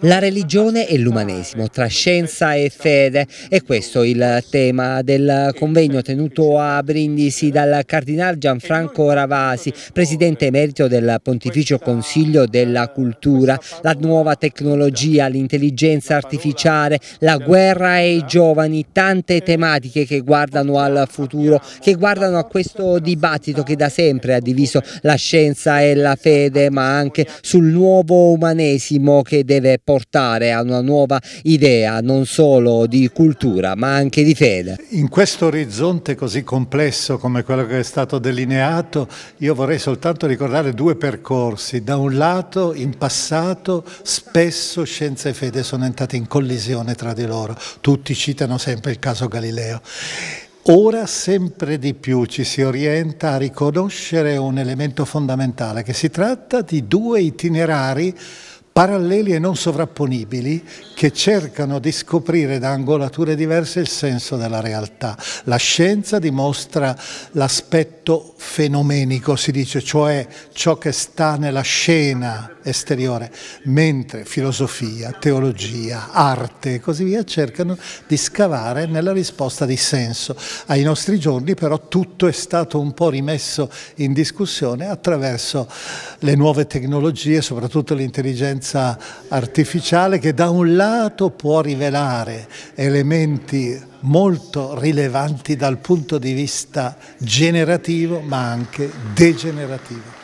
La religione e l'umanesimo tra scienza e fede è questo il tema del convegno tenuto a Brindisi dal Cardinale Gianfranco Ravasi, presidente emerito del Pontificio Consiglio della Cultura, la nuova tecnologia, l'intelligenza artificiale, la guerra e i giovani, tante tematiche che guardano al futuro, che guardano a questo dibattito che da sempre ha diviso la scienza e la fede, ma anche sul nuovo umanesimo che deve deve portare a una nuova idea non solo di cultura ma anche di fede. In questo orizzonte così complesso come quello che è stato delineato io vorrei soltanto ricordare due percorsi. Da un lato in passato spesso scienza e fede sono entrate in collisione tra di loro, tutti citano sempre il caso Galileo. Ora sempre di più ci si orienta a riconoscere un elemento fondamentale, che si tratta di due itinerari paralleli e non sovrapponibili che cercano di scoprire da angolature diverse il senso della realtà. La scienza dimostra l'aspetto fenomenico, si dice, cioè ciò che sta nella scena esteriore, mentre filosofia, teologia, arte e così via cercano di scavare nella risposta di senso. Ai nostri giorni però tutto è stato un po' rimesso in discussione attraverso le nuove tecnologie, soprattutto l'intelligenza intelligenza artificiale che da un lato può rivelare elementi molto rilevanti dal punto di vista generativo ma anche degenerativo.